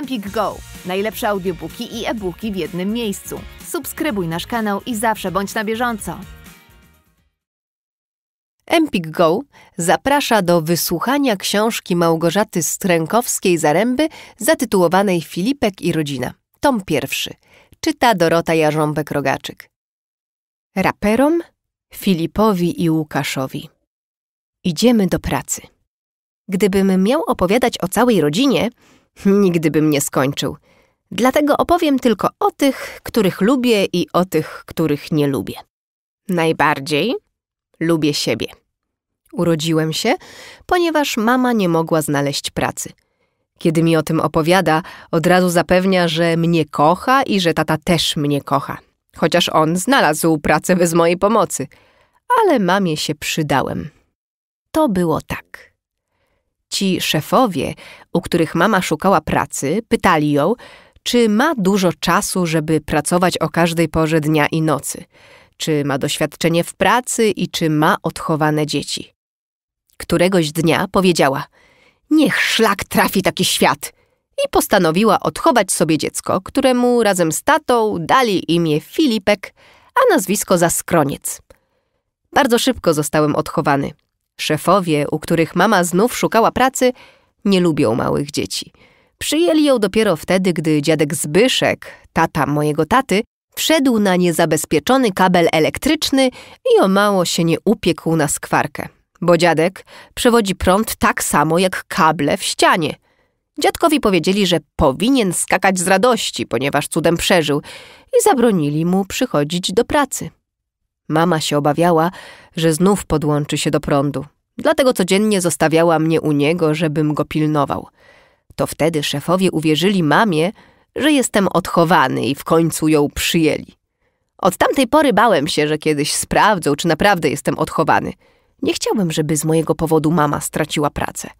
Empik Go. Najlepsze audiobooki i e-booki w jednym miejscu. Subskrybuj nasz kanał i zawsze bądź na bieżąco. Empik Go zaprasza do wysłuchania książki Małgorzaty Strękowskiej-Zaręby zatytułowanej Filipek i rodzina. Tom pierwszy. Czyta Dorota Jarząbek-Rogaczyk. Raperom, Filipowi i Łukaszowi. Idziemy do pracy. Gdybym miał opowiadać o całej rodzinie, Nigdy bym nie skończył. Dlatego opowiem tylko o tych, których lubię i o tych, których nie lubię. Najbardziej lubię siebie. Urodziłem się, ponieważ mama nie mogła znaleźć pracy. Kiedy mi o tym opowiada, od razu zapewnia, że mnie kocha i że tata też mnie kocha. Chociaż on znalazł pracę bez mojej pomocy. Ale mamie się przydałem. To było tak. Ci szefowie, u których mama szukała pracy, pytali ją, czy ma dużo czasu, żeby pracować o każdej porze dnia i nocy, czy ma doświadczenie w pracy i czy ma odchowane dzieci. Któregoś dnia powiedziała: Niech szlak trafi taki świat! I postanowiła odchować sobie dziecko, któremu razem z tatą dali imię Filipek, a nazwisko za skroniec. Bardzo szybko zostałem odchowany. Szefowie, u których mama znów szukała pracy, nie lubią małych dzieci. Przyjęli ją dopiero wtedy, gdy dziadek Zbyszek, tata mojego taty, wszedł na niezabezpieczony kabel elektryczny i o mało się nie upiekł na skwarkę, bo dziadek przewodzi prąd tak samo jak kable w ścianie. Dziadkowi powiedzieli, że powinien skakać z radości, ponieważ cudem przeżył i zabronili mu przychodzić do pracy. Mama się obawiała, że znów podłączy się do prądu. Dlatego codziennie zostawiała mnie u niego, żebym go pilnował. To wtedy szefowie uwierzyli mamie, że jestem odchowany i w końcu ją przyjęli. Od tamtej pory bałem się, że kiedyś sprawdzą, czy naprawdę jestem odchowany. Nie chciałem, żeby z mojego powodu mama straciła pracę.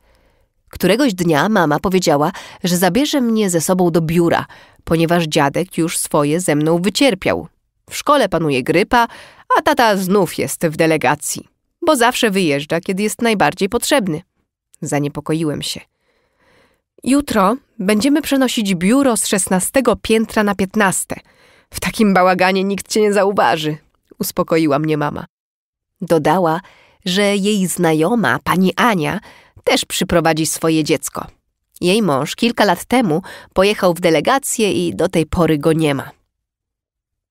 Któregoś dnia mama powiedziała, że zabierze mnie ze sobą do biura, ponieważ dziadek już swoje ze mną wycierpiał. W szkole panuje grypa, a tata znów jest w delegacji, bo zawsze wyjeżdża, kiedy jest najbardziej potrzebny. Zaniepokoiłem się. Jutro będziemy przenosić biuro z szesnastego piętra na piętnaste. W takim bałaganie nikt cię nie zauważy, uspokoiła mnie mama. Dodała, że jej znajoma, pani Ania, też przyprowadzi swoje dziecko. Jej mąż kilka lat temu pojechał w delegację i do tej pory go nie ma.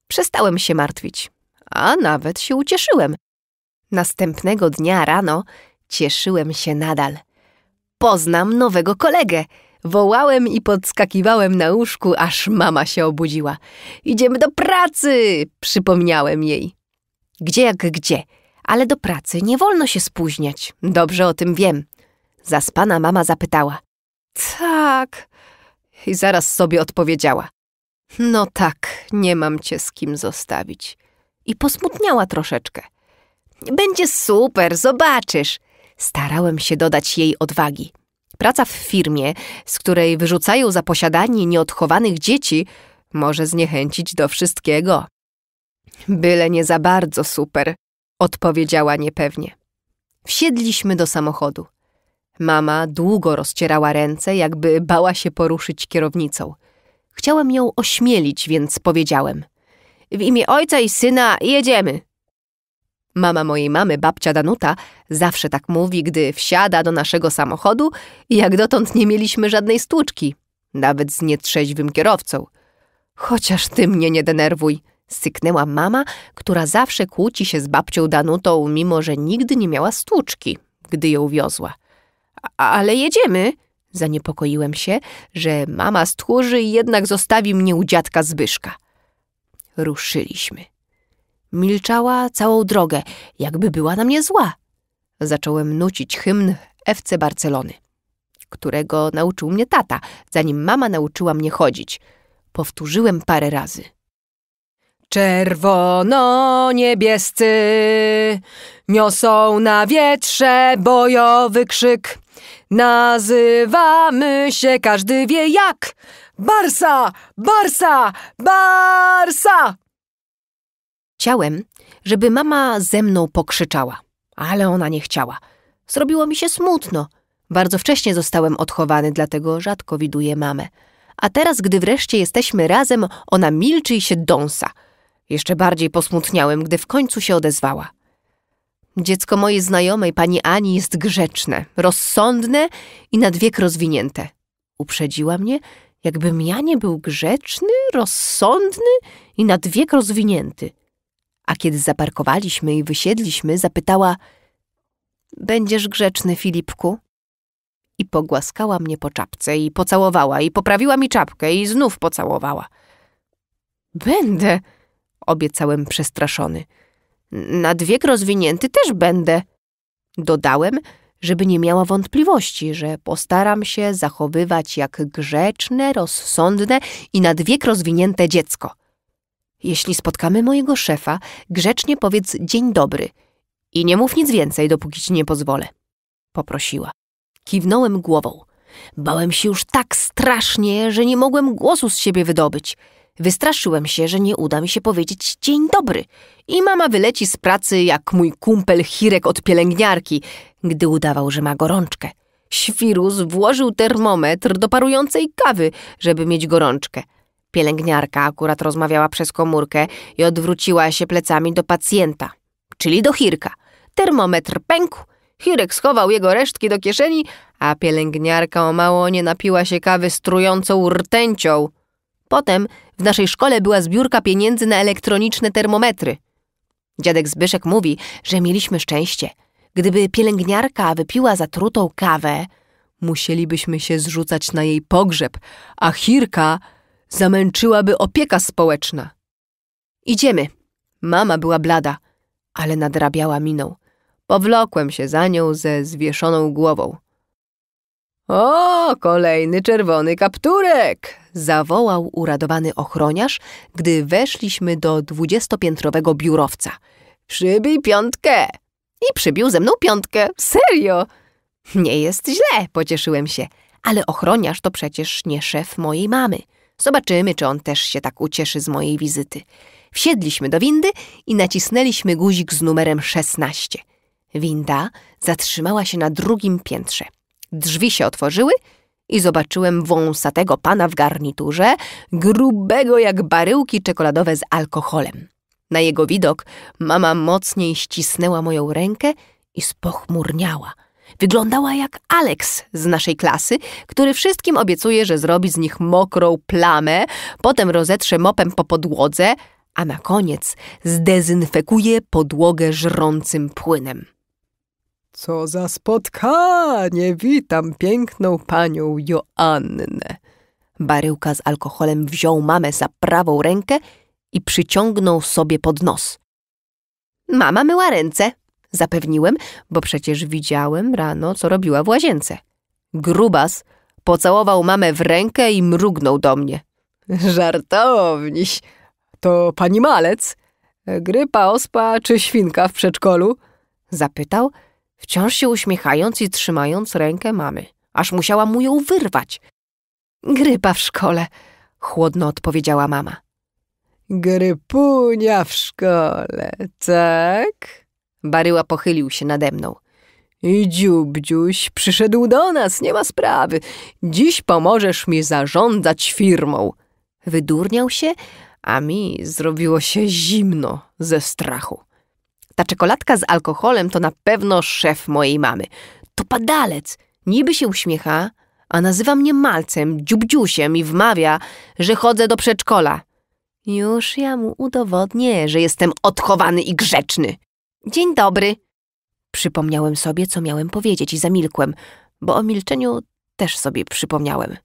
Przestałem się martwić a nawet się ucieszyłem. Następnego dnia rano cieszyłem się nadal. Poznam nowego kolegę. Wołałem i podskakiwałem na łóżku, aż mama się obudziła. Idziemy do pracy! przypomniałem jej. Gdzie jak gdzie, ale do pracy nie wolno się spóźniać. Dobrze o tym wiem. Zaspana mama zapytała. Tak. I zaraz sobie odpowiedziała. No tak, nie mam cię z kim zostawić i posmutniała troszeczkę. Będzie super, zobaczysz. Starałem się dodać jej odwagi. Praca w firmie, z której wyrzucają za posiadanie nieodchowanych dzieci, może zniechęcić do wszystkiego. Byle nie za bardzo super, odpowiedziała niepewnie. Wsiedliśmy do samochodu. Mama długo rozcierała ręce, jakby bała się poruszyć kierownicą. Chciałem ją ośmielić, więc powiedziałem – w imię ojca i syna jedziemy. Mama mojej mamy, babcia Danuta, zawsze tak mówi, gdy wsiada do naszego samochodu i jak dotąd nie mieliśmy żadnej stłuczki, nawet z nietrzeźwym kierowcą. Chociaż ty mnie nie denerwuj, syknęła mama, która zawsze kłóci się z babcią Danutą, mimo że nigdy nie miała stłuczki, gdy ją wiozła. ale jedziemy, zaniepokoiłem się, że mama stłuży i jednak zostawi mnie u dziadka Zbyszka ruszyliśmy. Milczała całą drogę, jakby była na mnie zła. Zacząłem nucić hymn FC Barcelony, którego nauczył mnie tata, zanim mama nauczyła mnie chodzić. Powtórzyłem parę razy. Czerwono-niebiescy niosą na wietrze bojowy krzyk. Nazywamy się, każdy wie jak, Barsa! Barsa! Barsa! Chciałem, żeby mama ze mną pokrzyczała, ale ona nie chciała. Zrobiło mi się smutno. Bardzo wcześnie zostałem odchowany, dlatego rzadko widuję mamę. A teraz, gdy wreszcie jesteśmy razem, ona milczy i się dąsa. Jeszcze bardziej posmutniałem, gdy w końcu się odezwała. Dziecko mojej znajomej, pani Ani, jest grzeczne, rozsądne i nad wiek rozwinięte. Uprzedziła mnie jakbym ja nie był grzeczny, rozsądny i nad wiek rozwinięty. A kiedy zaparkowaliśmy i wysiedliśmy, zapytała: Będziesz grzeczny, Filipku? I pogłaskała mnie po czapce, i pocałowała, i poprawiła mi czapkę, i znów pocałowała. Będę, obiecałem przestraszony. Nad wiek rozwinięty też będę, dodałem żeby nie miała wątpliwości, że postaram się zachowywać jak grzeczne, rozsądne i na wiek rozwinięte dziecko. Jeśli spotkamy mojego szefa, grzecznie powiedz dzień dobry i nie mów nic więcej, dopóki ci nie pozwolę. Poprosiła. Kiwnąłem głową. Bałem się już tak strasznie, że nie mogłem głosu z siebie wydobyć. Wystraszyłem się, że nie uda mi się powiedzieć dzień dobry i mama wyleci z pracy jak mój kumpel Hirek od pielęgniarki, gdy udawał, że ma gorączkę. Świrus włożył termometr do parującej kawy, żeby mieć gorączkę. Pielęgniarka akurat rozmawiała przez komórkę i odwróciła się plecami do pacjenta, czyli do Hirka. Termometr pękł, Hirek schował jego resztki do kieszeni, a pielęgniarka o mało nie napiła się kawy strującą rtęcią. Potem w naszej szkole była zbiórka pieniędzy na elektroniczne termometry. Dziadek Zbyszek mówi, że mieliśmy szczęście. Gdyby pielęgniarka wypiła zatrutą kawę, musielibyśmy się zrzucać na jej pogrzeb, a Hirka zamęczyłaby opieka społeczna. Idziemy. Mama była blada, ale nadrabiała miną. Powlokłem się za nią ze zwieszoną głową. O, kolejny czerwony kapturek! zawołał uradowany ochroniarz, gdy weszliśmy do dwudziestopiętrowego biurowca. Przybij piątkę! I przybił ze mną piątkę. Serio! Nie jest źle, pocieszyłem się. Ale ochroniarz to przecież nie szef mojej mamy. Zobaczymy, czy on też się tak ucieszy z mojej wizyty. Wsiedliśmy do windy i nacisnęliśmy guzik z numerem 16. Winda zatrzymała się na drugim piętrze – Drzwi się otworzyły i zobaczyłem wąsatego pana w garniturze, grubego jak baryłki czekoladowe z alkoholem. Na jego widok mama mocniej ścisnęła moją rękę i spochmurniała. Wyglądała jak Alex z naszej klasy, który wszystkim obiecuje, że zrobi z nich mokrą plamę, potem rozetrze mopem po podłodze, a na koniec zdezynfekuje podłogę żrącym płynem. Co za spotkanie! Witam piękną panią Joannę. Baryłka z alkoholem wziął mamę za prawą rękę i przyciągnął sobie pod nos. Mama myła ręce, zapewniłem, bo przecież widziałem rano, co robiła w łazience. Grubas pocałował mamę w rękę i mrugnął do mnie. Żartowniś, to pani malec? Grypa, ospa czy świnka w przedszkolu? Zapytał wciąż się uśmiechając i trzymając rękę mamy. Aż musiała mu ją wyrwać. Grypa w szkole, chłodno odpowiedziała mama. Grypunia w szkole, tak? Baryła pochylił się nade mną. I dziubdziuś przyszedł do nas, nie ma sprawy. Dziś pomożesz mi zarządzać firmą. Wydurniał się, a mi zrobiło się zimno ze strachu. Ta czekoladka z alkoholem to na pewno szef mojej mamy. To padalec. Niby się uśmiecha, a nazywa mnie malcem, dziubdziusiem i wmawia, że chodzę do przedszkola. Już ja mu udowodnię, że jestem odchowany i grzeczny. Dzień dobry. Przypomniałem sobie, co miałem powiedzieć i zamilkłem, bo o milczeniu też sobie przypomniałem.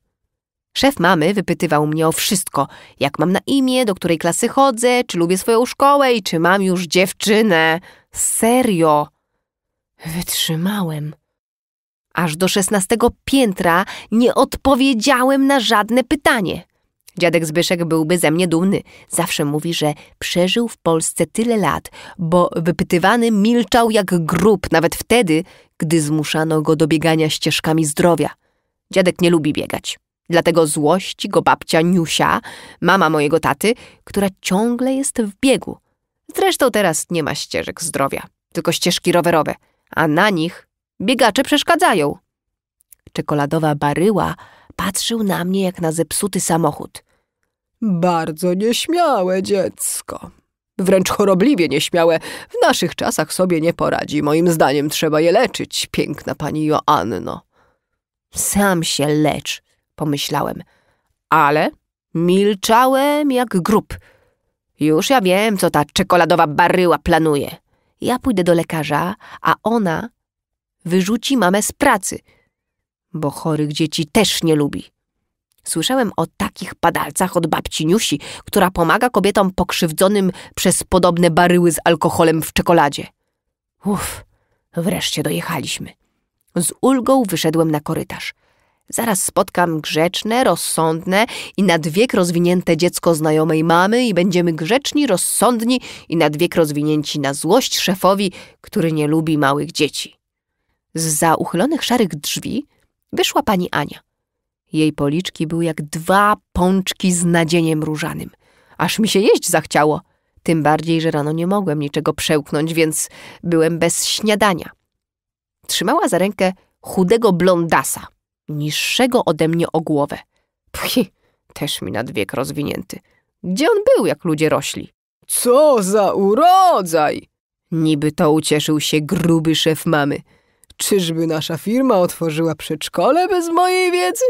Szef mamy wypytywał mnie o wszystko, jak mam na imię, do której klasy chodzę, czy lubię swoją szkołę i czy mam już dziewczynę. Serio. Wytrzymałem. Aż do szesnastego piętra nie odpowiedziałem na żadne pytanie. Dziadek Zbyszek byłby ze mnie dumny. Zawsze mówi, że przeżył w Polsce tyle lat, bo wypytywany milczał jak grób nawet wtedy, gdy zmuszano go do biegania ścieżkami zdrowia. Dziadek nie lubi biegać. Dlatego złości go babcia Niusia, mama mojego taty, która ciągle jest w biegu. Zresztą teraz nie ma ścieżek zdrowia, tylko ścieżki rowerowe, a na nich biegacze przeszkadzają. Czekoladowa baryła patrzył na mnie jak na zepsuty samochód. Bardzo nieśmiałe dziecko. Wręcz chorobliwie nieśmiałe. W naszych czasach sobie nie poradzi. Moim zdaniem trzeba je leczyć, piękna pani Joanno. Sam się lecz, pomyślałem. Ale milczałem jak grób. Już ja wiem, co ta czekoladowa baryła planuje. Ja pójdę do lekarza, a ona wyrzuci mamę z pracy, bo chorych dzieci też nie lubi. Słyszałem o takich padalcach od babci Niusi, która pomaga kobietom pokrzywdzonym przez podobne baryły z alkoholem w czekoladzie. Uff, wreszcie dojechaliśmy. Z ulgą wyszedłem na korytarz. Zaraz spotkam grzeczne, rozsądne i wiek rozwinięte dziecko znajomej mamy i będziemy grzeczni, rozsądni i wiek rozwinięci na złość szefowi, który nie lubi małych dzieci. Z zauchylonych uchylonych szarych drzwi wyszła pani Ania. Jej policzki były jak dwa pączki z nadzieniem różanym. Aż mi się jeść zachciało. Tym bardziej, że rano nie mogłem niczego przełknąć, więc byłem bez śniadania. Trzymała za rękę chudego blondasa, niższego ode mnie o głowę. Pchi, też mi wiek rozwinięty. Gdzie on był, jak ludzie rośli? Co za urodzaj! Niby to ucieszył się gruby szef mamy. Czyżby nasza firma otworzyła przedszkole bez mojej wiedzy?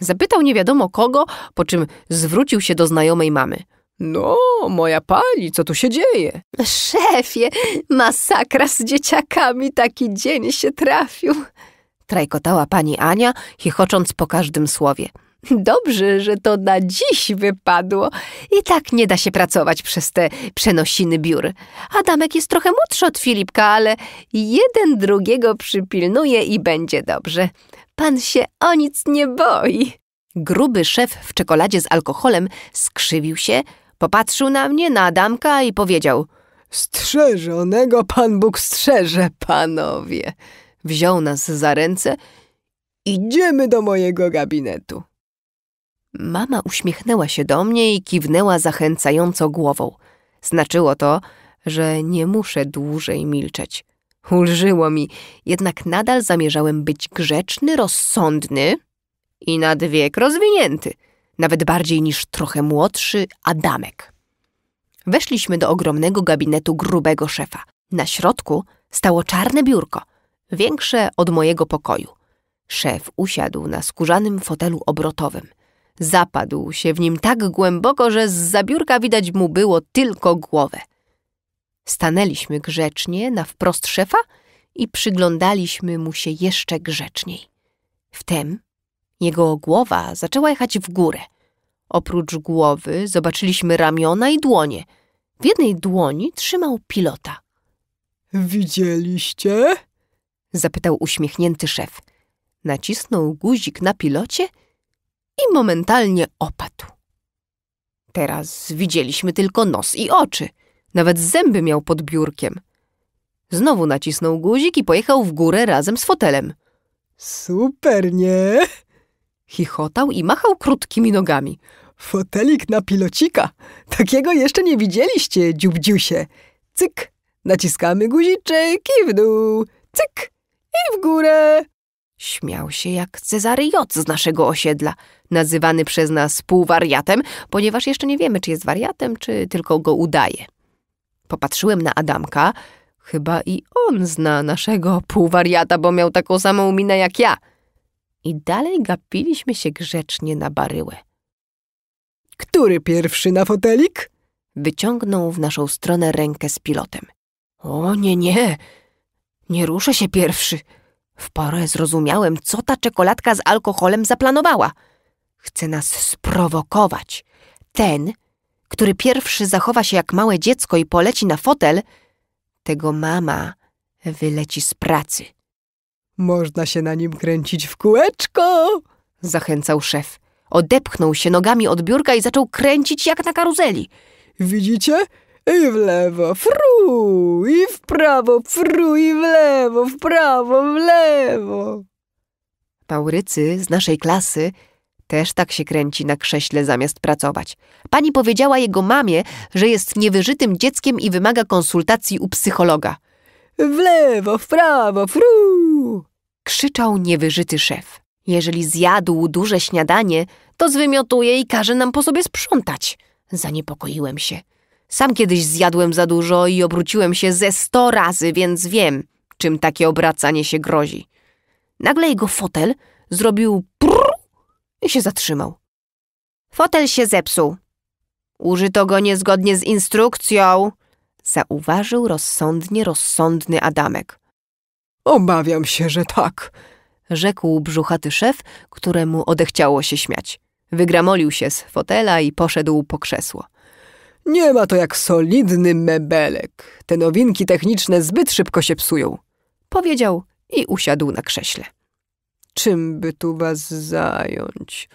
Zapytał nie wiadomo kogo, po czym zwrócił się do znajomej mamy. No, moja pani, co tu się dzieje? Szefie, masakra z dzieciakami, taki dzień się trafił trajkotała pani Ania, chichocząc po każdym słowie. Dobrze, że to na dziś wypadło. I tak nie da się pracować przez te przenosiny biur. Adamek jest trochę młodszy od Filipka, ale jeden drugiego przypilnuje i będzie dobrze. Pan się o nic nie boi. Gruby szef w czekoladzie z alkoholem skrzywił się, popatrzył na mnie, na Adamka i powiedział: Strzeżonego Pan Bóg strzeże, panowie wziął nas za ręce. Idziemy do mojego gabinetu. Mama uśmiechnęła się do mnie i kiwnęła zachęcająco głową. Znaczyło to, że nie muszę dłużej milczeć. Ulżyło mi, jednak nadal zamierzałem być grzeczny, rozsądny i nad wiek rozwinięty, nawet bardziej niż trochę młodszy Adamek. Weszliśmy do ogromnego gabinetu grubego szefa. Na środku stało czarne biurko, większe od mojego pokoju. Szef usiadł na skórzanym fotelu obrotowym. Zapadł się w nim tak głęboko, że z zabiórka widać mu było tylko głowę. Stanęliśmy grzecznie na wprost szefa i przyglądaliśmy mu się jeszcze grzeczniej. Wtem jego głowa zaczęła jechać w górę. Oprócz głowy zobaczyliśmy ramiona i dłonie. W jednej dłoni trzymał pilota. Widzieliście? Zapytał uśmiechnięty szef. Nacisnął guzik na pilocie i momentalnie opadł. Teraz widzieliśmy tylko nos i oczy. Nawet zęby miał pod biurkiem. Znowu nacisnął guzik i pojechał w górę razem z fotelem. Super, nie? Chichotał i machał krótkimi nogami. Fotelik na pilocika. Takiego jeszcze nie widzieliście, dziubdziusie. Cyk, naciskamy guziczek i w dół. Cyk, i w górę! Śmiał się jak Cezary J. z naszego osiedla, nazywany przez nas półwariatem, ponieważ jeszcze nie wiemy, czy jest wariatem, czy tylko go udaje. Popatrzyłem na Adamka. Chyba i on zna naszego półwariata, bo miał taką samą minę jak ja. I dalej gapiliśmy się grzecznie na baryłę. Który pierwszy na fotelik? Wyciągnął w naszą stronę rękę z pilotem. O nie, nie, nie ruszę się pierwszy. W porę zrozumiałem, co ta czekoladka z alkoholem zaplanowała. Chce nas sprowokować. Ten, który pierwszy zachowa się jak małe dziecko i poleci na fotel, tego mama wyleci z pracy. Można się na nim kręcić w kółeczko, zachęcał szef. Odepchnął się nogami od biurka i zaczął kręcić jak na karuzeli. Widzicie? i w lewo, fru, i w prawo, fru, i w lewo, w prawo, w lewo. Maurycy z naszej klasy też tak się kręci na krześle zamiast pracować. Pani powiedziała jego mamie, że jest niewyżytym dzieckiem i wymaga konsultacji u psychologa. W lewo, w prawo, fru! Krzyczał niewyżyty szef. Jeżeli zjadł duże śniadanie, to zwymiotuje i każe nam po sobie sprzątać. Zaniepokoiłem się. Sam kiedyś zjadłem za dużo i obróciłem się ze sto razy, więc wiem, czym takie obracanie się grozi. Nagle jego fotel zrobił prrr i się zatrzymał. Fotel się zepsuł. Użyto go niezgodnie z instrukcją, zauważył rozsądnie rozsądny Adamek. Obawiam się, że tak, rzekł brzuchaty szef, któremu odechciało się śmiać. Wygramolił się z fotela i poszedł po krzesło. Nie ma to jak solidny mebelek. Te nowinki techniczne zbyt szybko się psują. Powiedział i usiadł na krześle. Czym by tu was zająć?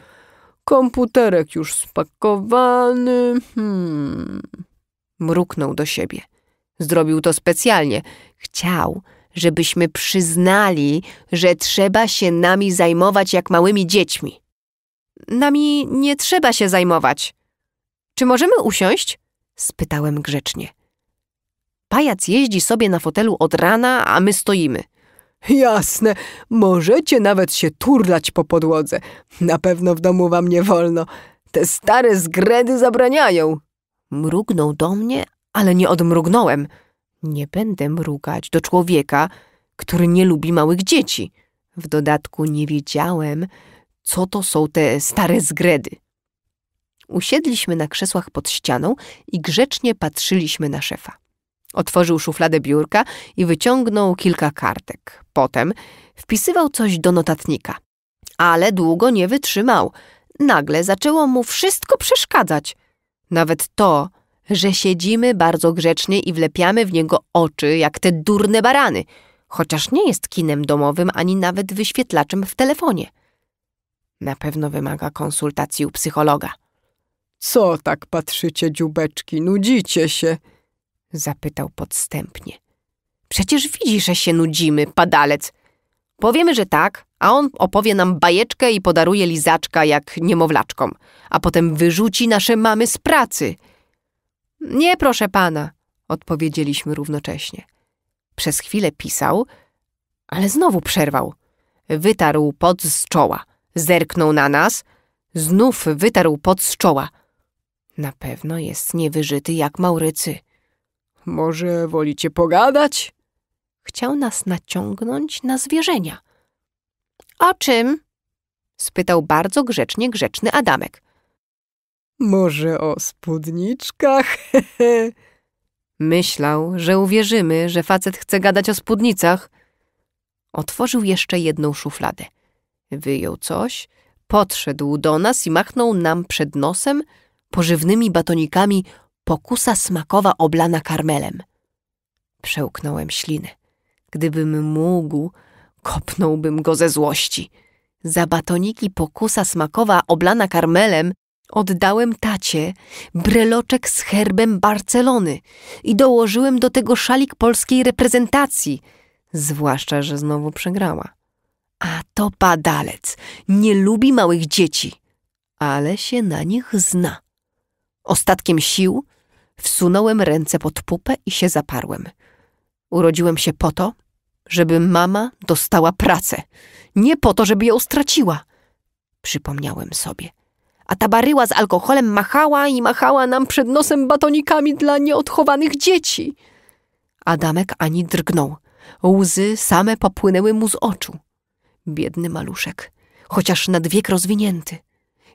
Komputerek już spakowany. Hmm. Mruknął do siebie. Zrobił to specjalnie. Chciał, żebyśmy przyznali, że trzeba się nami zajmować jak małymi dziećmi. Nami nie trzeba się zajmować. Czy możemy usiąść? spytałem grzecznie. Pajac jeździ sobie na fotelu od rana, a my stoimy. Jasne, możecie nawet się turlać po podłodze. Na pewno w domu wam nie wolno. Te stare zgredy zabraniają. Mrugnął do mnie, ale nie odmrugnąłem. Nie będę mrugać do człowieka, który nie lubi małych dzieci. W dodatku nie wiedziałem, co to są te stare zgredy. Usiedliśmy na krzesłach pod ścianą i grzecznie patrzyliśmy na szefa. Otworzył szufladę biurka i wyciągnął kilka kartek. Potem wpisywał coś do notatnika. Ale długo nie wytrzymał. Nagle zaczęło mu wszystko przeszkadzać. Nawet to, że siedzimy bardzo grzecznie i wlepiamy w niego oczy jak te durne barany, chociaż nie jest kinem domowym ani nawet wyświetlaczem w telefonie. Na pewno wymaga konsultacji u psychologa. Co tak patrzycie, dziubeczki, nudzicie się? Zapytał podstępnie. Przecież widzi, że się nudzimy, padalec. Powiemy, że tak, a on opowie nam bajeczkę i podaruje lizaczka jak niemowlaczkom, a potem wyrzuci nasze mamy z pracy. Nie, proszę pana, odpowiedzieliśmy równocześnie. Przez chwilę pisał, ale znowu przerwał. Wytarł pot z czoła, zerknął na nas, znów wytarł pot z czoła – na pewno jest niewyżyty jak Maurycy. Może wolicie pogadać? Chciał nas naciągnąć na zwierzenia. O czym? spytał bardzo grzecznie grzeczny Adamek. Może o spódniczkach? Myślał, że uwierzymy, że facet chce gadać o spódnicach. Otworzył jeszcze jedną szufladę. Wyjął coś, podszedł do nas i machnął nam przed nosem, pożywnymi batonikami pokusa smakowa oblana karmelem. Przełknąłem ślinę. Gdybym mógł, kopnąłbym go ze złości. Za batoniki pokusa smakowa oblana karmelem oddałem tacie breloczek z herbem Barcelony i dołożyłem do tego szalik polskiej reprezentacji, zwłaszcza, że znowu przegrała. A to padalec, nie lubi małych dzieci, ale się na nich zna. Ostatkiem sił wsunąłem ręce pod pupę i się zaparłem. Urodziłem się po to, żeby mama dostała pracę, nie po to, żeby ją straciła. Przypomniałem sobie. A ta baryła z alkoholem machała i machała nam przed nosem batonikami dla nieodchowanych dzieci. Adamek ani drgnął. Łzy same popłynęły mu z oczu. Biedny maluszek, chociaż na wiek rozwinięty.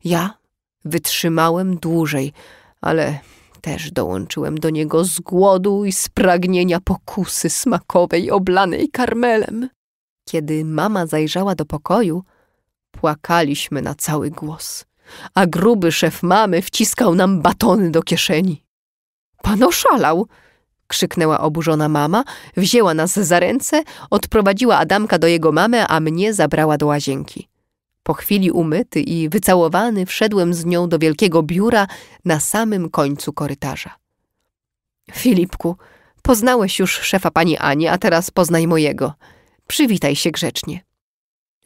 Ja Wytrzymałem dłużej, ale też dołączyłem do niego z głodu i z pragnienia pokusy smakowej oblanej karmelem. Kiedy mama zajrzała do pokoju, płakaliśmy na cały głos, a gruby szef mamy wciskał nam batony do kieszeni. Pan oszalał! krzyknęła oburzona mama, wzięła nas za ręce, odprowadziła Adamka do jego mamy, a mnie zabrała do łazienki. Po chwili umyty i wycałowany wszedłem z nią do wielkiego biura na samym końcu korytarza. Filipku, poznałeś już szefa pani Ani, a teraz poznaj mojego. Przywitaj się grzecznie.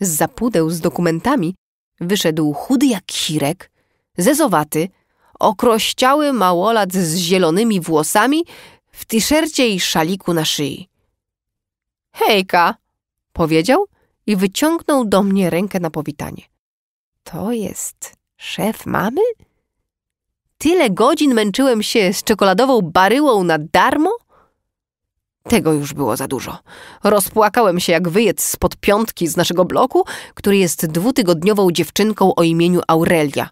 Z zapudeł z dokumentami wyszedł chudy jak hirek, zezowaty, okrościały małolat z zielonymi włosami w t-shircie i szaliku na szyi. Hejka, powiedział i wyciągnął do mnie rękę na powitanie. To jest szef mamy? Tyle godzin męczyłem się z czekoladową baryłą na darmo? Tego już było za dużo. Rozpłakałem się jak wyjec spod piątki z naszego bloku, który jest dwutygodniową dziewczynką o imieniu Aurelia.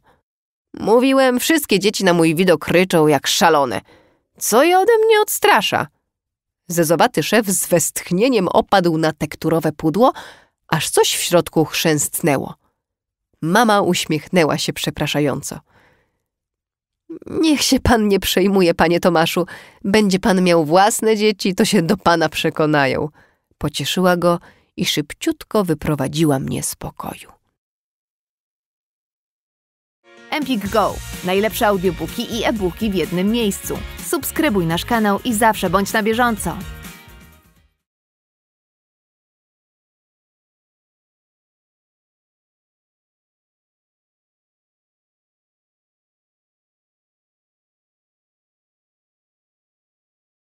Mówiłem, wszystkie dzieci na mój widok ryczą jak szalone. Co je ode mnie odstrasza? Zezowaty szef z westchnieniem opadł na tekturowe pudło, aż coś w środku chrzęstnęło. Mama uśmiechnęła się przepraszająco. Niech się pan nie przejmuje, panie Tomaszu. Będzie pan miał własne dzieci, to się do pana przekonają. Pocieszyła go i szybciutko wyprowadziła mnie z pokoju. Empik Go. Najlepsze audiobooki i e-booki w jednym miejscu. Subskrybuj nasz kanał i zawsze bądź na bieżąco.